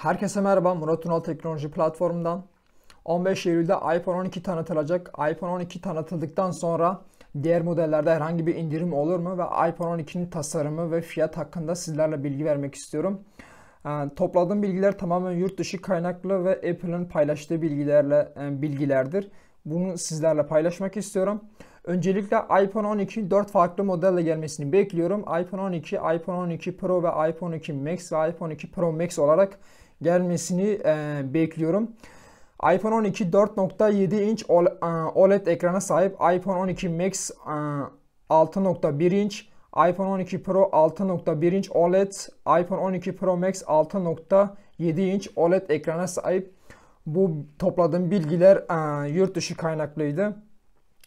Herkese merhaba. Murat Unal Teknoloji Platformu'ndan. 15 Eylül'de iPhone 12 tanıtılacak. iPhone 12 tanıtıldıktan sonra diğer modellerde herhangi bir indirim olur mu? Ve iPhone 12'nin tasarımı ve fiyat hakkında sizlerle bilgi vermek istiyorum. Ee, topladığım bilgiler tamamen yurt dışı kaynaklı ve Apple'ın paylaştığı bilgilerle e, bilgilerdir. Bunu sizlerle paylaşmak istiyorum. Öncelikle iPhone 12 4 farklı modelle gelmesini bekliyorum. iPhone 12, iPhone 12 Pro ve iPhone 12 Max ve iPhone 12 Pro Max olarak gelmesini e, bekliyorum. iPhone 12 4.7 inç OLED e, e ekrana sahip. iPhone 12 Max 6.1 e, inç. iPhone 12 Pro 6.1 inç OLED. iPhone 12 Pro Max 6.7 inç OLED ekrana sahip. Bu topladığım bilgiler yurt dışı kaynaklıydı.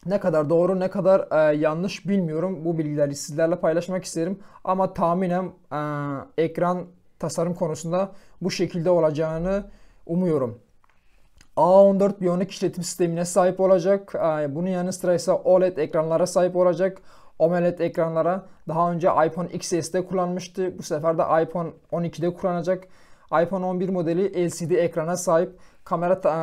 Ne kadar doğru ne kadar e, yanlış bilmiyorum. Bu bilgileri sizlerle paylaşmak isterim. Ama tahminen e, ekran tasarım konusunda bu şekilde olacağını umuyorum. A14 Bionic işletim sistemine sahip olacak. E, bunun yanı sıra ise OLED ekranlara sahip olacak. OLED ekranlara daha önce iPhone XS'de kullanmıştı. Bu sefer de iPhone 12'de kullanacak. iPhone 11 modeli LCD ekrana sahip kamera e,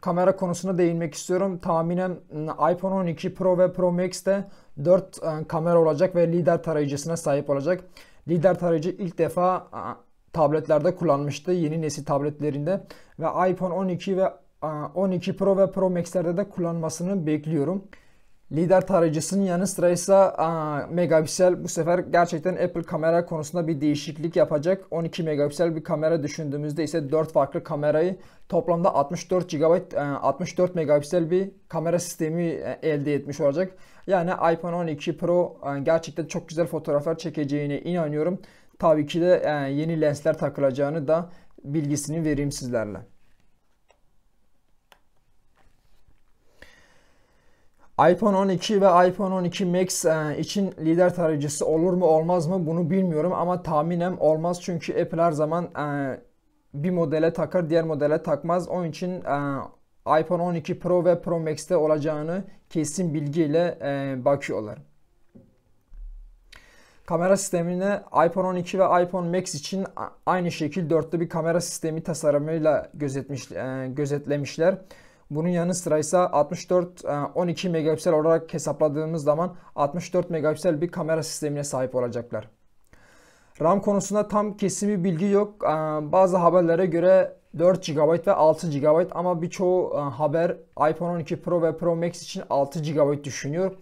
kamera konusuna değinmek istiyorum. Tahminen e, iPhone 12 Pro ve Pro Max'te 4 e, kamera olacak ve lider tarayıcısına sahip olacak. Lider tarayıcı ilk defa e, tabletlerde kullanmıştı yeni nesil tabletlerinde ve iPhone 12 ve e, 12 Pro ve Pro Max'lerde de kullanmasını bekliyorum. Lider tarayıcısının yanı sıra ise megapiksel bu sefer gerçekten Apple kamera konusunda bir değişiklik yapacak. 12 megapiksel bir kamera düşündüğümüzde ise 4 farklı kamerayı toplamda 64 GB 64 megapiksel bir kamera sistemi e, elde etmiş olacak. Yani iPhone 12 Pro e, gerçekten çok güzel fotoğraflar çekeceğine inanıyorum. Tabii ki de e, yeni lensler takılacağını da bilgisini vereyim sizlerle. iPhone 12 ve iPhone 12 Max e, için lider tarayıcısı olur mu olmaz mı bunu bilmiyorum ama tahminem olmaz çünkü Apple her zaman e, bir modele takar diğer modele takmaz. Onun için e, iPhone 12 Pro ve Pro Max'te olacağını kesin bilgiyle bakıyorlar. Kamera sistemine iPhone 12 ve iPhone Max için aynı şekil dörtlü bir kamera sistemi tasarımıyla gözetmiş, gözetlemişler. Bunun yanı sıra ise 64 12 e, megapiksel olarak hesapladığımız zaman 64 megapiksel bir kamera sistemine sahip olacaklar. RAM konusunda tam kesin bir bilgi yok. E, bazı haberlere göre 4 GB ve 6 GB ama birçoğu e, haber iPhone 12 Pro ve Pro Max için 6 GB düşünüyor.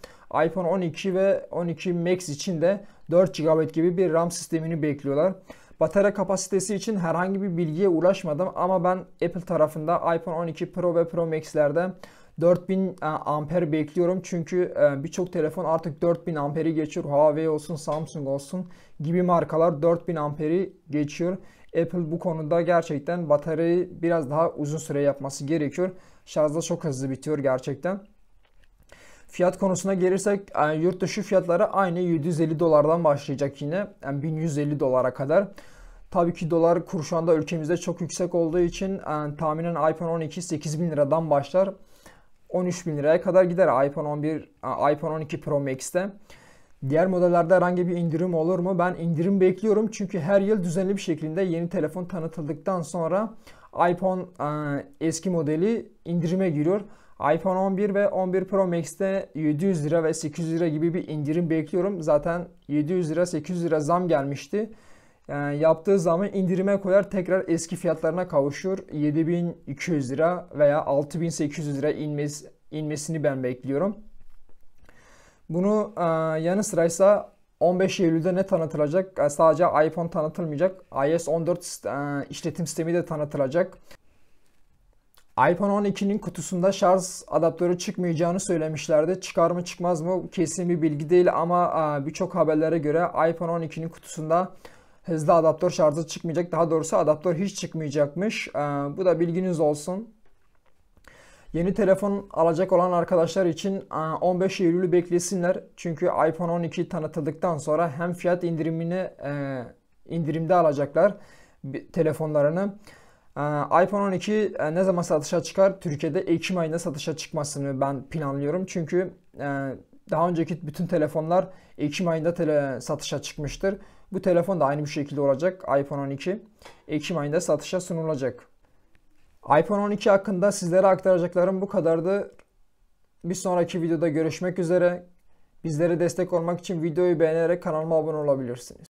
iPhone 12 ve 12 Max için de 4 GB gibi bir RAM sistemini bekliyorlar. Batarya kapasitesi için herhangi bir bilgiye ulaşmadım ama ben Apple tarafında iPhone 12 Pro ve Pro Max'lerde 4000 e, amper bekliyorum. Çünkü e, birçok telefon artık 4000 amperi geçiyor. Huawei olsun, Samsung olsun gibi markalar 4000 amperi geçiyor. Apple bu konuda gerçekten bataryayı biraz daha uzun süre yapması gerekiyor. Şarjda çok hızlı bitiyor gerçekten. Fiyat konusuna gelirsek yani e, yurt dışı fiyatları aynı 750 dolardan başlayacak yine. Yani 1150 dolara kadar. Tabii ki dolar kuru şu anda ülkemizde çok yüksek olduğu için yani e, tahminen iPhone 12 8000 liradan başlar. 13.000 liraya kadar gider iPhone 11, e, iPhone 12 Pro Max'te. Diğer modellerde herhangi bir indirim olur mu? Ben indirim bekliyorum çünkü her yıl düzenli bir şekilde yeni telefon tanıtıldıktan sonra iPhone eski modeli indirime giriyor iPhone 11 ve 11 Pro Max'te 700 lira ve 800 lira gibi bir indirim bekliyorum. Zaten 700 lira 800 lira zam gelmişti. Yani yaptığı zamı indirime koyar tekrar eski fiyatlarına kavuşur. 7200 lira veya 6800 lira inmesi, inmesini ben bekliyorum. Bunu e, yanı sıra ise 15 Eylül'de ne tanıtılacak? E, sadece iPhone tanıtılmayacak. iOS 14 e, işletim sistemi de tanıtılacak iPhone 12'nin kutusunda şarj adaptörü çıkmayacağını söylemişlerdi. Çıkar mı çıkmaz mı kesin bir bilgi değil ama e, birçok haberlere göre iPhone 12'nin kutusunda hızlı adaptör şarjı çıkmayacak. Daha doğrusu adaptör hiç çıkmayacakmış. E, bu da bilginiz olsun. Yeni telefon alacak olan arkadaşlar için 15 e, Eylül'ü beklesinler. Çünkü iPhone 12 tanıtıldıktan sonra hem fiyat indirimini indirimde alacaklar telefonlarını. Ee, iPhone 12 e, ne zaman satışa çıkar? Türkiye'de Ekim ayında satışa çıkmasını ben planlıyorum. Çünkü e, daha önceki bütün telefonlar Ekim ayında tele satışa çıkmıştır. Bu telefon da aynı bir şekilde olacak. iPhone 12 Ekim ayında satışa sunulacak. iPhone 12 hakkında sizlere aktaracaklarım bu kadardı. Bir sonraki videoda görüşmek üzere. Bizlere destek olmak için videoyu beğenerek kanalıma abone olabilirsiniz.